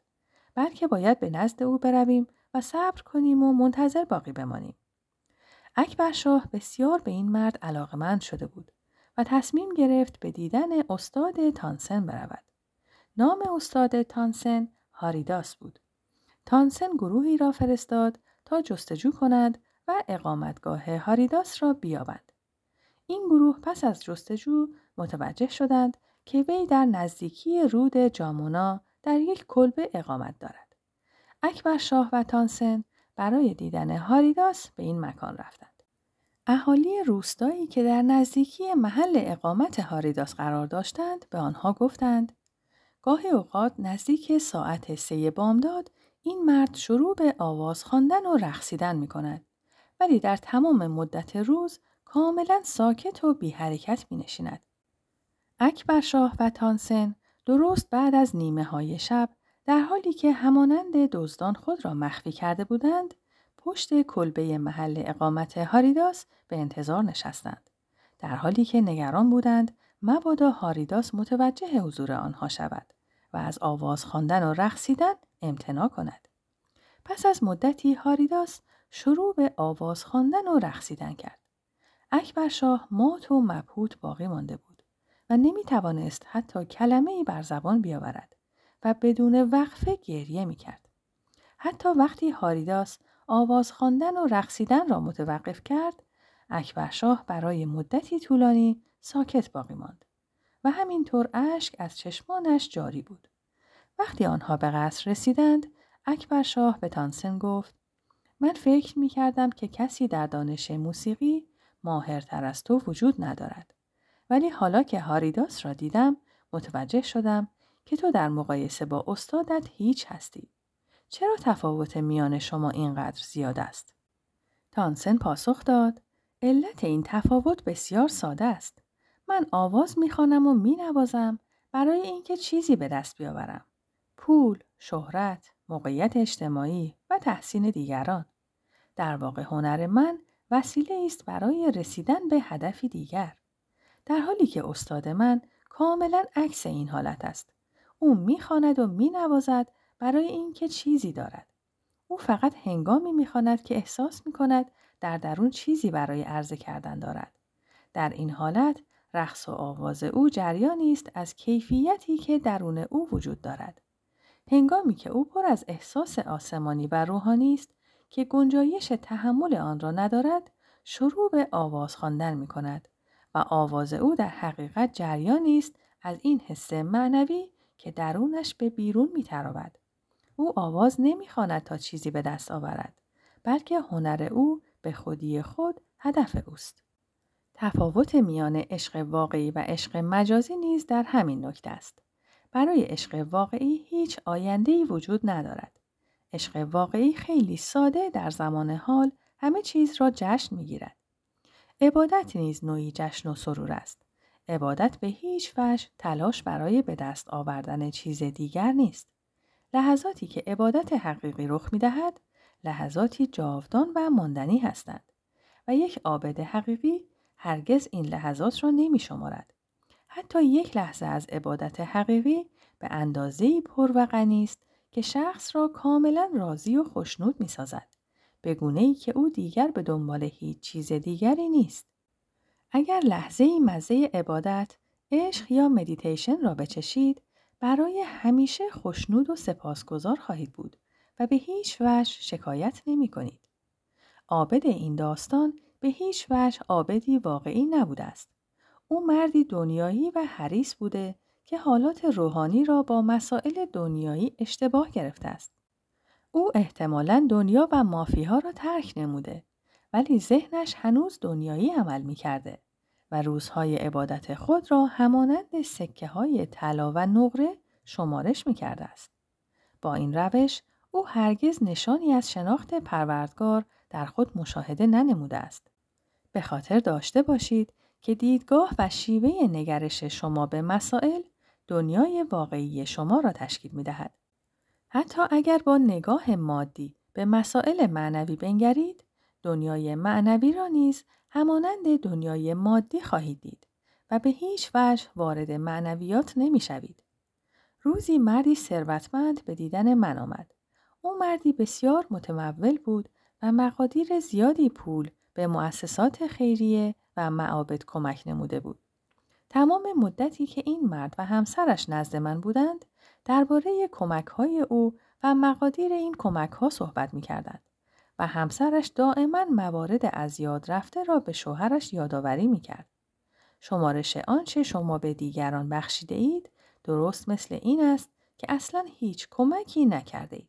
بلکه باید به نزد او برویم و صبر کنیم و منتظر باقی بمانیم. اکبر شاه بسیار به این مرد علاقمند شده بود و تصمیم گرفت به دیدن استاد تانسن برود. نام استاد تانسن هاریداس بود. تانسن گروهی را فرستاد تا جستجو کند و اقامتگاه هاریداس را بیابند. این گروه پس از جستجو متوجه شدند که وی در نزدیکی رود جامونا در یک کلبه اقامت دارد. اکبر شاه و تانسن برای دیدن هاریداس به این مکان رفتند. اهالی روستایی که در نزدیکی محل اقامت هاریداس قرار داشتند به آنها گفتند گاه اوقات نزدیک ساعت سه بامداد این مرد شروع به آواز خواندن و رقصیدن می کند. ولی در تمام مدت روز کاملا ساکت و بی حرکت می نشیند. اکبر شاه و تانسن درست بعد از نیمه های شب در حالی که همانند دزدان خود را مخفی کرده بودند پشت کلبه محل اقامت هاریداس به انتظار نشستند در حالی که نگران بودند مبادا هاریداس متوجه حضور آنها شود و از آواز خواندن و رقصیدن امتناع کند پس از مدتی هاریداس شروع به آواز خواندن و رقصیدن کرد اکبرشاه مات و مبهوت باقی مانده بود و نمی توانست حتی کلمه ای بر زبان بیاورد و بدون وقفه گریه می کرد. حتی وقتی هاریداس آواز خواندن و رقصیدن را متوقف کرد، اکبرشاه برای مدتی طولانی ساکت باقی ماند و همینطور اشک از چشمانش جاری بود. وقتی آنها به قصر رسیدند، اکبرشاه به تانسن گفت من فکر می کردم که کسی در دانش موسیقی ماهرتر از تو وجود ندارد. ولی حالا که هاریداس را دیدم متوجه شدم که تو در مقایسه با استادت هیچ هستی. چرا تفاوت میان شما اینقدر زیاد است؟ تانسن پاسخ داد علت این تفاوت بسیار ساده است. من آواز میخوانم و مینوازم برای اینکه چیزی به دست بیاورم. پول، شهرت، موقعیت اجتماعی و تحسین دیگران. در واقع هنر من وسیله است برای رسیدن به هدفی دیگر. در حالی که استاد من کاملا عکس این حالت است. او میخواند و مینوازد برای اینکه چیزی دارد او فقط هنگامی میخواند که احساس میکند در درون چیزی برای عرضه کردن دارد در این حالت رقص و آواز او جریانی است از کیفیتی که درون او وجود دارد هنگامی که او پر از احساس آسمانی و روحانی است که گنجایش تحمل آن را ندارد شروع به آواز خواندن می کند و آواز او در حقیقت جریانی است از این حس معنوی که درونش به بیرون میتراود او آواز نمیخواند تا چیزی به دست آورد بلکه هنر او به خودی خود هدف اوست تفاوت میان عشق واقعی و عشق مجازی نیز در همین نکته است برای عشق واقعی هیچ ای وجود ندارد عشق واقعی خیلی ساده در زمان حال همه چیز را جشن گیرد عبادت نیز نوعی جشن و سرور است عبادت به هیچ وجه تلاش برای به دست آوردن چیز دیگر نیست. لحظاتی که عبادت حقیقی رخ می دهد، لحظاتی جاودان و ماندنی هستند و یک عابد حقیقی هرگز این لحظات را نمی شمارد. حتی یک لحظه از عبادت حقیقی به اندازه پر و است که شخص را کاملا راضی و خوشنود می سازد. به گونه ای که او دیگر به دنبال هیچ چیز دیگری نیست. اگر لحظه ای مزه عبادت، عشق یا مدیتیشن را بچشید، برای همیشه خوشنود و سپاسگزار خواهید بود و به هیچ وجه شکایت نمی کنید. عابد این داستان به هیچ وجه عابدی واقعی نبوده است. او مردی دنیایی و حریص بوده که حالات روحانی را با مسائل دنیایی اشتباه گرفته است. او احتمالا دنیا و مافیها را ترک نموده ولی ذهنش هنوز دنیایی عمل می کرده و روزهای عبادت خود را همانند سکه های طلا و نقره شمارش می کرده است. با این روش او هرگز نشانی از شناخت پروردگار در خود مشاهده ننموده است. به خاطر داشته باشید که دیدگاه و شیوه نگرش شما به مسائل دنیای واقعی شما را تشکیل می دهد. حتی اگر با نگاه مادی به مسائل معنوی بنگرید، دنیای معنوی را نیز همانند دنیای مادی خواهید دید و به هیچ وجه وارد معنویات شوید. روزی مردی ثروتمند به دیدن من آمد. او مردی بسیار متمول بود و مقادیر زیادی پول به مؤسسات خیریه و معابد کمک نموده بود. تمام مدتی که این مرد و همسرش نزد من بودند، درباره کمک های او و مقادیر این کمک صحبت می کردند. و همسرش دائما موارد از یاد رفته را به شوهرش یادآوری می کرد. شمارش آنچه شما به دیگران بخشیده اید درست مثل این است که اصلا هیچ کمکی نکرده اید.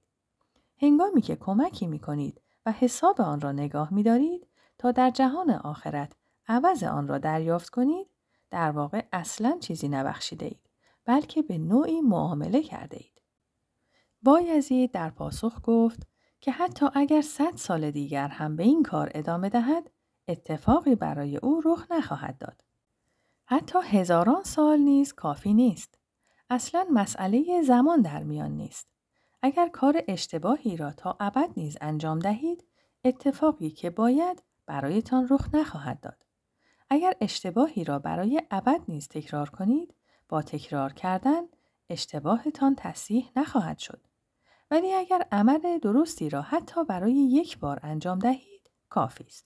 هنگامی که کمکی می کنید و حساب آن را نگاه می دارید تا در جهان آخرت عوض آن را دریافت کنید در واقع اصلا چیزی نبخشیده اید بلکه به نوعی معامله کرده اید. بایزید در پاسخ گفت که حتی اگر صد سال دیگر هم به این کار ادامه دهد اتفاقی برای او رخ نخواهد داد. حتی هزاران سال نیز کافی نیست. اصلا مسئله زمان در میان نیست. اگر کار اشتباهی را تا ابد نیز انجام دهید، اتفاقی که باید برایتان رخ نخواهد داد. اگر اشتباهی را برای ابد نیز تکرار کنید، با تکرار کردن اشتباهتان تصیح نخواهد شد. ولی اگر عمل درستی را حتی برای یک بار انجام دهید کافی است.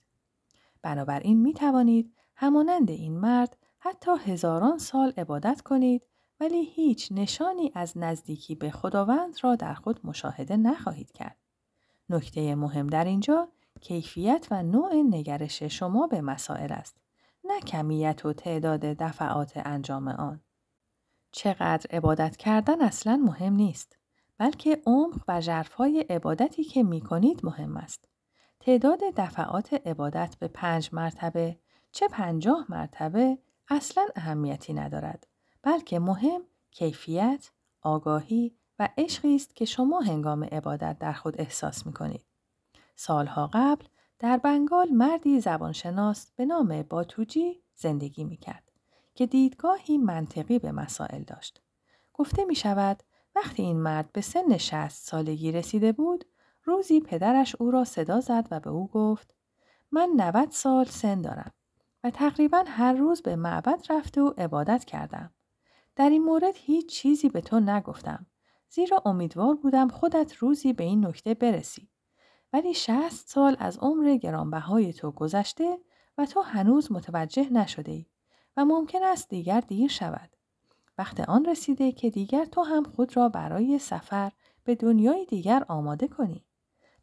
بنابراین می توانید همانند این مرد حتی هزاران سال عبادت کنید ولی هیچ نشانی از نزدیکی به خداوند را در خود مشاهده نخواهید کرد. نکته مهم در اینجا کیفیت و نوع نگرش شما به مسائل است نه کمیت و تعداد دفعات انجام آن چقدر عبادت کردن اصلا مهم نیست بلکه عمق و ژرفهای عبادتی که می کنید مهم است. تعداد دفعات عبادت به پنج مرتبه چه پنجاه مرتبه اصلا اهمیتی ندارد بلکه مهم کیفیت، آگاهی و عشقی است که شما هنگام عبادت در خود احساس می کنید. سالها قبل در بنگال مردی زبانشناس به نام باتوجی زندگی می کرد که دیدگاهی منطقی به مسائل داشت. گفته می شود وقتی این مرد به سن 60 سالگی رسیده بود، روزی پدرش او را صدا زد و به او گفت من 90 سال سن دارم و تقریبا هر روز به معبد رفته و عبادت کردم. در این مورد هیچ چیزی به تو نگفتم زیرا امیدوار بودم خودت روزی به این نکته برسی. ولی 60 سال از عمر گرانبهای تو گذشته و تو هنوز متوجه نشده ای و ممکن است دیگر دیر شود. وقت آن رسیده که دیگر تو هم خود را برای سفر به دنیای دیگر آماده کنی.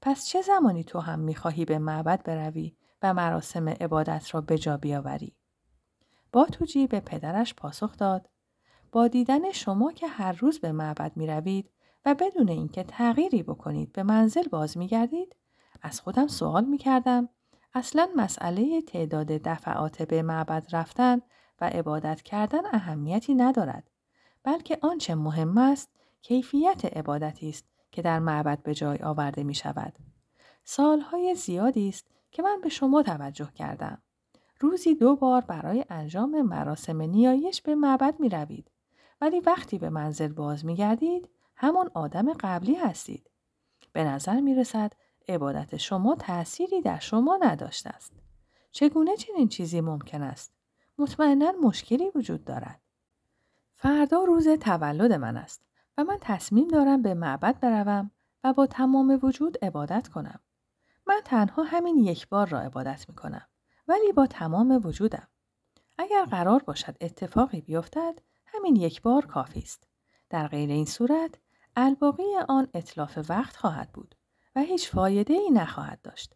پس چه زمانی تو هم میخواهی به معبد بروی و مراسم عبادت را به جا بیاوری؟ با توجی به پدرش پاسخ داد با دیدن شما که هر روز به معبد می روید و بدون اینکه تغییری بکنید به منزل باز می گردید از خودم سوال می کردم اصلا مسئله تعداد دفعات به معبد رفتن و عبادت کردن اهمیتی ندارد بلکه آنچه مهم است کیفیت عبادتی است که در معبد به جای آورده می شود. سالهای زیادی است که من به شما توجه کردم. روزی دو بار برای انجام مراسم نیایش به معبد می روید. ولی وقتی به منزل باز می گردید همان آدم قبلی هستید. به نظر می رسد عبادت شما تأثیری در شما نداشته است. چگونه چنین چیزی ممکن است؟ مطمئنا مشکلی وجود دارد. فردا روز تولد من است و من تصمیم دارم به معبد بروم و با تمام وجود عبادت کنم. من تنها همین یک بار را عبادت می کنم ولی با تمام وجودم. اگر قرار باشد اتفاقی بیفتد همین یک بار کافی است. در غیر این صورت الباقی آن اطلاف وقت خواهد بود و هیچ فایده ای نخواهد داشت.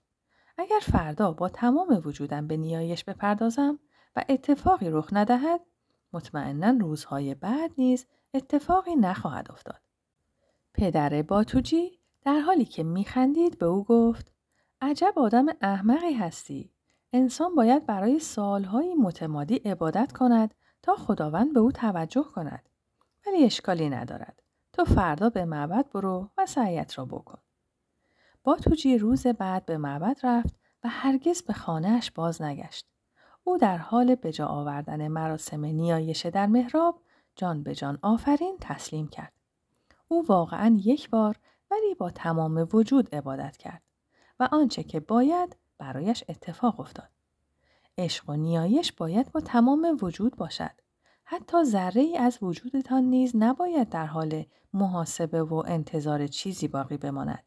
اگر فردا با تمام وجودم به نیایش بپردازم و اتفاقی رخ ندهد مطمئنا روزهای بعد نیز اتفاقی نخواهد افتاد پدر باتوجی در حالی که میخندید به او گفت عجب آدم احمقی هستی انسان باید برای سالهایی متمادی عبادت کند تا خداوند به او توجه کند ولی اشکالی ندارد تو فردا به معبد برو و سعیت را بکن باتوجی روز بعد به معبد رفت و هرگز به خانهاش باز نگشت او در حال به جا آوردن مراسم نیایش در محراب جان به جان آفرین تسلیم کرد. او واقعا یک بار ولی با تمام وجود عبادت کرد و آنچه که باید برایش اتفاق افتاد. عشق و نیایش باید با تمام وجود باشد. حتی ذره ای از وجودتان نیز نباید در حال محاسبه و انتظار چیزی باقی بماند.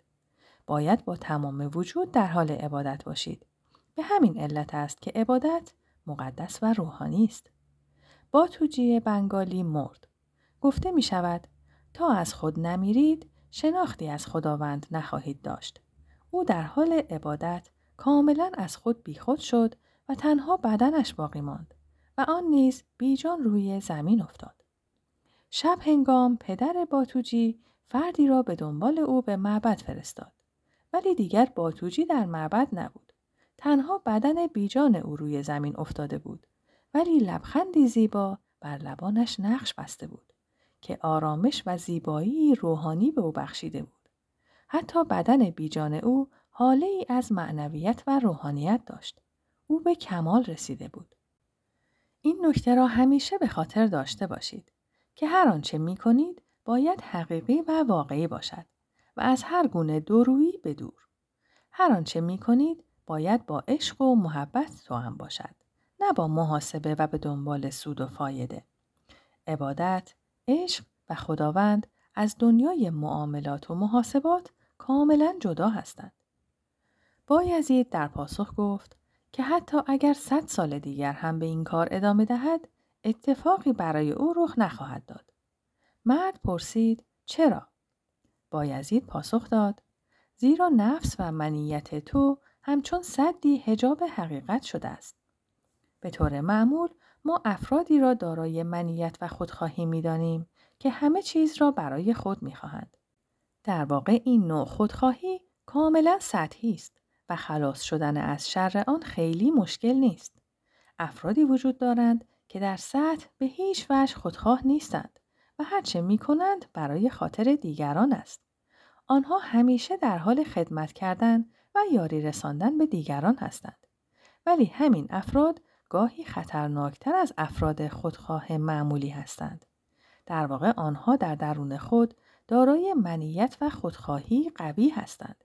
باید با تمام وجود در حال عبادت باشید. به همین علت است که عبادت مقدس و روحانی است. با بنگالی مرد. گفته می شود تا از خود نمیرید شناختی از خداوند نخواهید داشت. او در حال عبادت کاملا از خود بیخود شد و تنها بدنش باقی ماند و آن نیز بیجان روی زمین افتاد. شب هنگام پدر باتوجی فردی را به دنبال او به معبد فرستاد ولی دیگر باتوجی در معبد نبود. تنها بدن بیجان او روی زمین افتاده بود ولی لبخندی زیبا بر لبانش نقش بسته بود که آرامش و زیبایی روحانی به او بخشیده بود. حتی بدن بیجان او حاله ای از معنویت و روحانیت داشت. او به کمال رسیده بود. این نکته را همیشه به خاطر داشته باشید که هر آنچه می کنید باید حقیقی و واقعی باشد و از هر گونه دورویی به دور. هر آنچه می کنید باید با عشق و محبت تو هم باشد نه با محاسبه و به دنبال سود و فایده عبادت عشق و خداوند از دنیای معاملات و محاسبات کاملا جدا هستند بایزید در پاسخ گفت که حتی اگر صد سال دیگر هم به این کار ادامه دهد اتفاقی برای او رخ نخواهد داد مرد پرسید چرا بایزید پاسخ داد زیرا نفس و منیت تو همچون صدی حجاب حقیقت شده است. به طور معمول ما افرادی را دارای منیت و خودخواهی می دانیم که همه چیز را برای خود می خواهند. در واقع این نوع خودخواهی کاملا سطحی است و خلاص شدن از شر آن خیلی مشکل نیست. افرادی وجود دارند که در سطح به هیچ وجه خودخواه نیستند و هرچه می کنند برای خاطر دیگران است. آنها همیشه در حال خدمت کردن و یاری رساندن به دیگران هستند. ولی همین افراد گاهی خطرناکتر از افراد خودخواه معمولی هستند. در واقع آنها در درون خود دارای منیت و خودخواهی قوی هستند.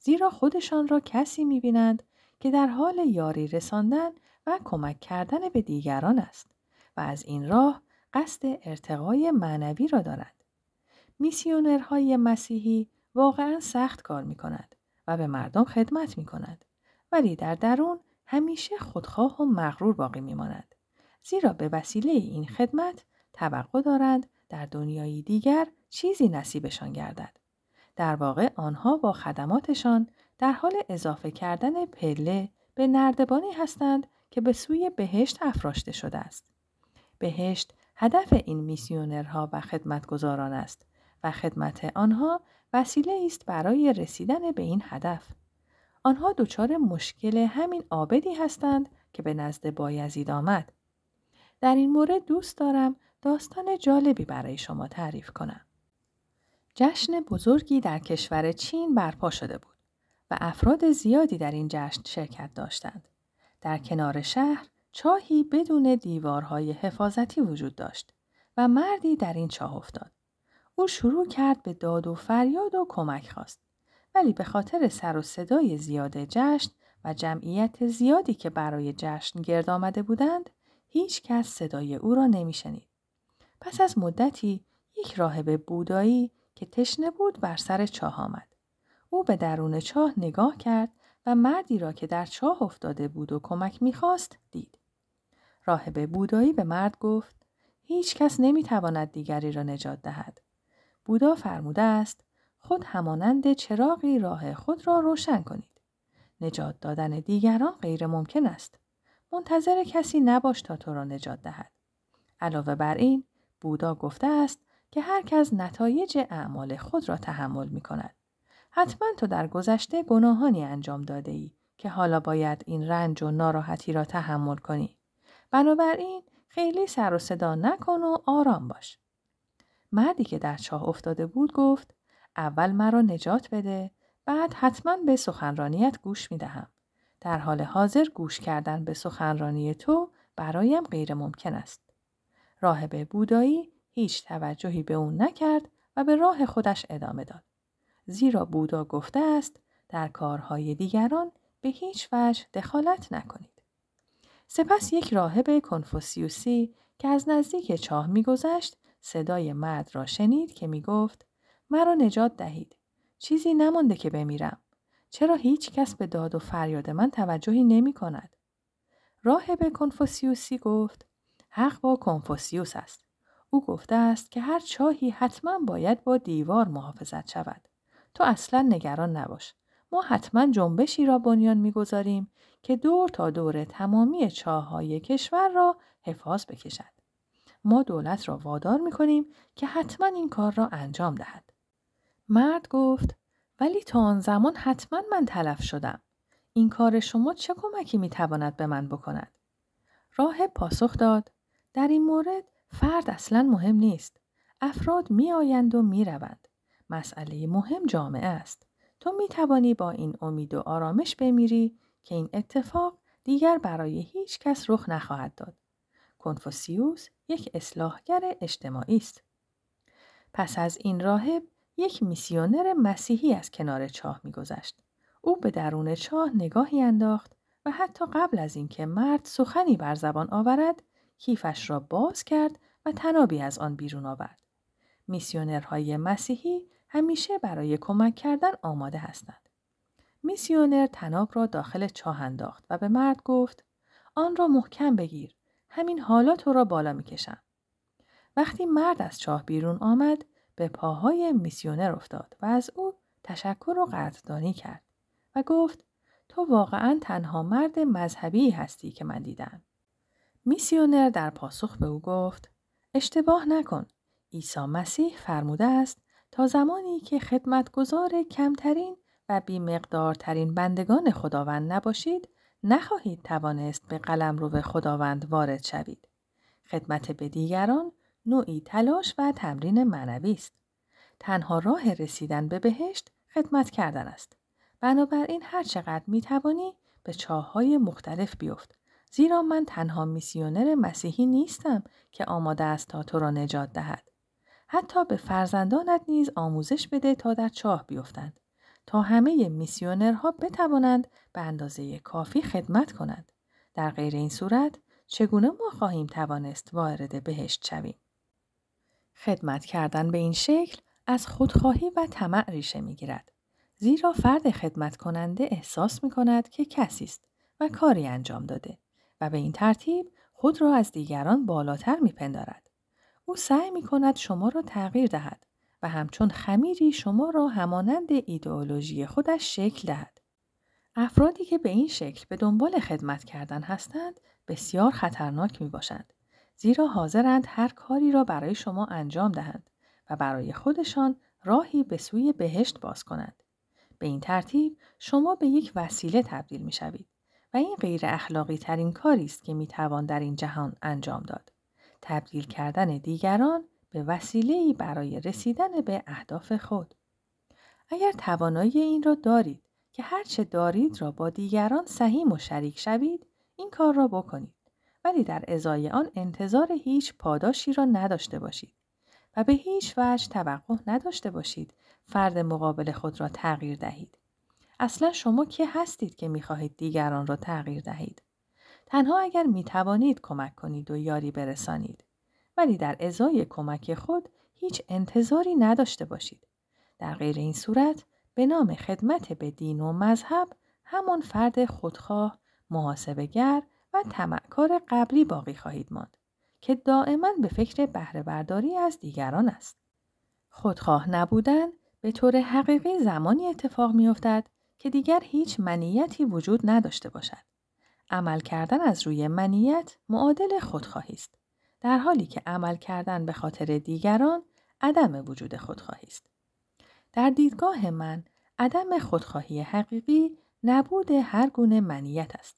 زیرا خودشان را کسی میبینند که در حال یاری رساندن و کمک کردن به دیگران است و از این راه قصد ارتقای معنوی را دارند. میسیونرهای مسیحی واقعا سخت کار می و به مردم خدمت می کند. ولی در درون همیشه خودخواه و مغرور باقی می زیرا به وسیله این خدمت توقع دارند در دنیای دیگر چیزی نصیبشان گردد. در واقع آنها با خدماتشان در حال اضافه کردن پله به نردبانی هستند که به سوی بهشت افراشته شده است. بهشت هدف این میسیونرها و خدمتگزاران است و خدمت آنها وسیله است برای رسیدن به این هدف. آنها دچار مشکل همین آبدی هستند که به نزد بایزید آمد. در این مورد دوست دارم داستان جالبی برای شما تعریف کنم. جشن بزرگی در کشور چین برپا شده بود و افراد زیادی در این جشن شرکت داشتند. در کنار شهر چاهی بدون دیوارهای حفاظتی وجود داشت و مردی در این چاه افتاد. او شروع کرد به داد و فریاد و کمک خواست. ولی به خاطر سر و صدای زیاد جشن و جمعیت زیادی که برای جشن گرد آمده بودند، هیچ کس صدای او را شنید. پس از مدتی یک راهب بودایی که تشنه بود بر سر چاه آمد. او به درون چاه نگاه کرد و مردی را که در چاه افتاده بود و کمک میخواست دید. راهب بودایی به مرد گفت هیچ کس نمیتواند دیگری را نجات دهد. بودا فرموده است خود همانند چراغی راه خود را روشن کنید. نجات دادن دیگران غیر ممکن است. منتظر کسی نباش تا تو را نجات دهد. علاوه بر این بودا گفته است که هر کس نتایج اعمال خود را تحمل می کند. حتما تو در گذشته گناهانی انجام داده ای که حالا باید این رنج و ناراحتی را تحمل کنی. بنابراین خیلی سر و صدا نکن و آرام باش. مردی که در چاه افتاده بود گفت اول مرا نجات بده بعد حتما به سخنرانیت گوش می دهم. در حال حاضر گوش کردن به سخنرانی تو برایم غیر ممکن است. راهب بودایی هیچ توجهی به او نکرد و به راه خودش ادامه داد. زیرا بودا گفته است در کارهای دیگران به هیچ وجه دخالت نکنید. سپس یک راهب کنفوسیوسی که از نزدیک چاه میگذشت صدای مرد را شنید که می گفت مرا نجات دهید. چیزی نمانده که بمیرم. چرا هیچ کس به داد و فریاد من توجهی نمی کند؟ راه به کنفوسیوسی گفت حق با کنفوسیوس است. او گفته است که هر چاهی حتما باید با دیوار محافظت شود. تو اصلا نگران نباش. ما حتما جنبشی را بنیان میگذاریم که دور تا دور تمامی های کشور را حفاظ بکشد. ما دولت را وادار می کنیم که حتما این کار را انجام دهد. مرد گفت ولی تا آن زمان حتما من تلف شدم. این کار شما چه کمکی می تواند به من بکند؟ راه پاسخ داد در این مورد فرد اصلا مهم نیست. افراد می آیند و می روند. مسئله مهم جامعه است. تو می توانی با این امید و آرامش بمیری که این اتفاق دیگر برای هیچ کس رخ نخواهد داد. کنفوسیوس یک اصلاحگر اجتماعی است. پس از این راهب یک میسیونر مسیحی از کنار چاه میگذشت. او به درون چاه نگاهی انداخت و حتی قبل از اینکه مرد سخنی بر زبان آورد، کیفش را باز کرد و تنابی از آن بیرون آورد. میسیونرهای مسیحی همیشه برای کمک کردن آماده هستند. میسیونر تناب را داخل چاه انداخت و به مرد گفت آن را محکم بگیر همین حالا تو را بالا میکشم. وقتی مرد از چاه بیرون آمد به پاهای میسیونر افتاد و از او تشکر و قدردانی کرد و گفت تو واقعا تنها مرد مذهبی هستی که من دیدم. میسیونر در پاسخ به او گفت اشتباه نکن. عیسی مسیح فرموده است تا زمانی که خدمتگزار کمترین و بیمقدارترین بندگان خداوند نباشید نخواهید توانست به قلم رو به خداوند وارد شوید. خدمت به دیگران نوعی تلاش و تمرین معنوی است. تنها راه رسیدن به بهشت خدمت کردن است. بنابراین هر چقدر می توانی به های مختلف بیفت. زیرا من تنها میسیونر مسیحی نیستم که آماده است تا تو را نجات دهد. حتی به فرزندانت نیز آموزش بده تا در چاه بیفتند. تا همه میسیونرها بتوانند به اندازه کافی خدمت کنند. در غیر این صورت چگونه ما خواهیم توانست وارد بهشت شویم؟ خدمت کردن به این شکل از خودخواهی و طمع ریشه می گیرد. زیرا فرد خدمت کننده احساس می کند که کسی است و کاری انجام داده و به این ترتیب خود را از دیگران بالاتر می پندارد. او سعی می کند شما را تغییر دهد و همچون خمیری شما را همانند ایدئولوژی خودش شکل دهد. افرادی که به این شکل به دنبال خدمت کردن هستند بسیار خطرناک می باشند. زیرا حاضرند هر کاری را برای شما انجام دهند و برای خودشان راهی به سوی بهشت باز کنند. به این ترتیب شما به یک وسیله تبدیل می شوید و این غیر اخلاقی ترین کاری است که می توان در این جهان انجام داد. تبدیل کردن دیگران به وسیله‌ای برای رسیدن به اهداف خود. اگر توانایی این را دارید که هرچه دارید را با دیگران سهیم و شریک شوید، این کار را بکنید. ولی در ازای آن انتظار هیچ پاداشی را نداشته باشید و به هیچ وجه توقع نداشته باشید فرد مقابل خود را تغییر دهید. اصلا شما که هستید که میخواهید دیگران را تغییر دهید؟ تنها اگر می توانید کمک کنید و یاری برسانید. ولی در ازای کمک خود هیچ انتظاری نداشته باشید. در غیر این صورت به نام خدمت به دین و مذهب همان فرد خودخواه، محاسبگر و تمکار قبلی باقی خواهید ماند که دائما به فکر بهره برداری از دیگران است. خودخواه نبودن به طور حقیقی زمانی اتفاق میافتد که دیگر هیچ منیتی وجود نداشته باشد. عمل کردن از روی منیت معادل خودخواهی است. در حالی که عمل کردن به خاطر دیگران عدم وجود خودخواهی است. در دیدگاه من عدم خودخواهی حقیقی نبود هر گونه منیت است.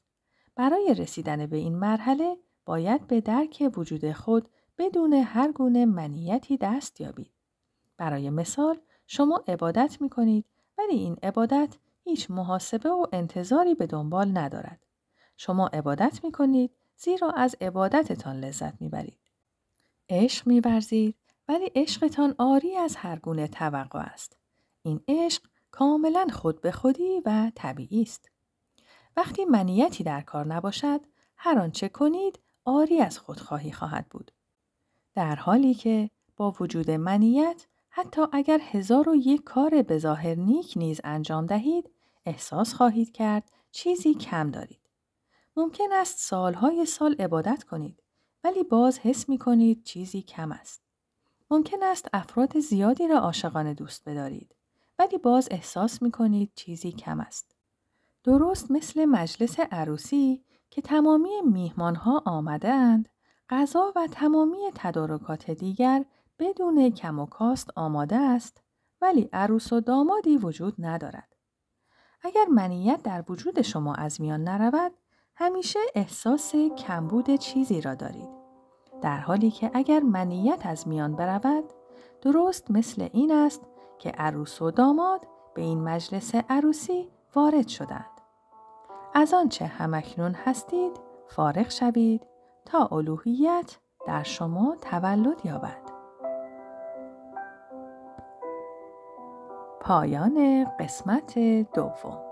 برای رسیدن به این مرحله باید به درک وجود خود بدون هر گونه منیتی دست یابید. برای مثال شما عبادت می کنید ولی این عبادت هیچ محاسبه و انتظاری به دنبال ندارد. شما عبادت می کنید زیرا از عبادتتان لذت میبرید. عشق میورزید ولی عشقتان آری از هر گونه توقع است. این عشق کاملا خود به خودی و طبیعی است. وقتی منیتی در کار نباشد، هر آنچه کنید آری از خودخواهی خواهد بود. در حالی که با وجود منیت حتی اگر هزار و یک کار به ظاهر نیک نیز انجام دهید احساس خواهید کرد چیزی کم دارید. ممکن است سالهای سال عبادت کنید ولی باز حس می کنید چیزی کم است. ممکن است افراد زیادی را عاشقانه دوست بدارید ولی باز احساس می کنید چیزی کم است. درست مثل مجلس عروسی که تمامی میهمانها آمده اند، غذا و تمامی تدارکات دیگر بدون کم و کاست آماده است ولی عروس و دامادی وجود ندارد. اگر منیت در وجود شما از میان نرود، همیشه احساس کمبود چیزی را دارید. در حالی که اگر منیت از میان برود، درست مثل این است که عروس و داماد به این مجلس عروسی وارد شدند. از آنچه همکنون هستید، فارغ شوید تا الوهیت در شما تولد یابد. پایان قسمت دوم